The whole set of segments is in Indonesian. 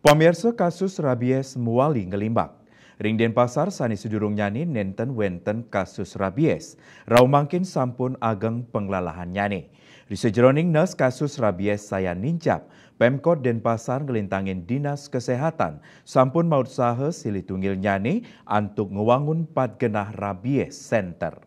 Pemirsa kasus rabies muali ngelimbak. Ring Denpasar sani nyani nenten wenten kasus rabies. Raumangkin sampun ageng penglalahan nyani. Di sejeroning nas kasus rabies saya nincap, Pemkot Denpasar ngelintangin Dinas Kesehatan sampun maut saha silitungil nyani antuk ngewangun pat genah rabies center.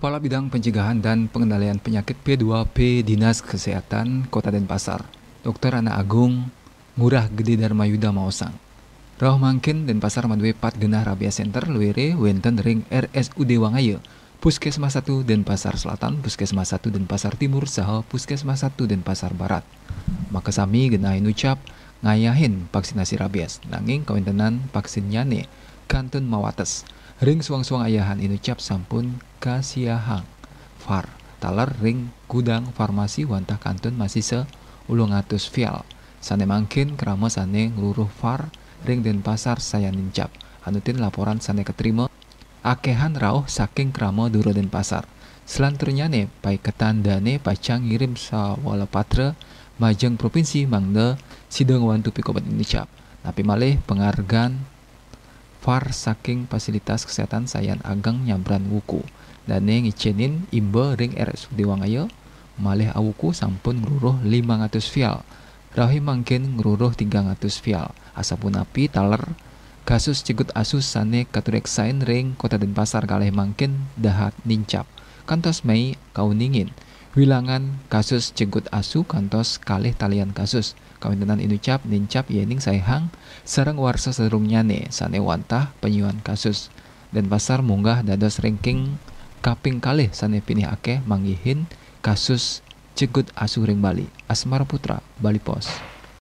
Kepala Bidang Pencegahan dan Pengendalian Penyakit P2P Dinas Kesehatan Kota Denpasar, Dr. Ana Agung Murah Gede Dharma Yuda Mausang. Rauh mangkin Denpasar madwe pat genah Rabia Center luwere wenten ring RSUD Wangaya, Puskesmas 1 Denpasar Selatan, Puskesmas 1 Denpasar Timur, saha Puskesmas 1 Denpasar Barat. Maka sami genahin ucap ngayahin vaksinasi rabies, nanging Kawintenan vaksin nyane, kantun mawates. Ring suang-suang ayahan ini cap sampun kasiahang. Far, talar ring gudang farmasi wantah kantun masih se ulung atus vial. Sane mangkin kerama sane ngeluruh far ring den pasar saya nincap. Anutin laporan sane keterima akehan rauh saking kerama duro den pasar. Selanturnya ne pai ketandane pacang ngirim sawala patra majeng provinsi mangde sidang wantu pikobat ini cap. Napi malih pengargan far saking fasilitas kesehatan sayan agang nyabran wuku dan dane ngicenin imbe ring RSUD Wangayo malih awuku sampun ngeruruh 500 vial rahim mangkin ngeruruh 300 vial asapun api taler kasus cegut asus sane katurik sain ring kota Denpasar kalih mangkin dahat nincap kantos mei kau ningin wilangan kasus cegut asu kantos kalih talian kasus ini inucap nincap yening sayhang sarang warsa sane wantah penyuan kasus dan pasar munggah dados ranking kaping kalih sane pinih akeh manggihin kasus cegut ring Bali Asmar Putra Bali Pos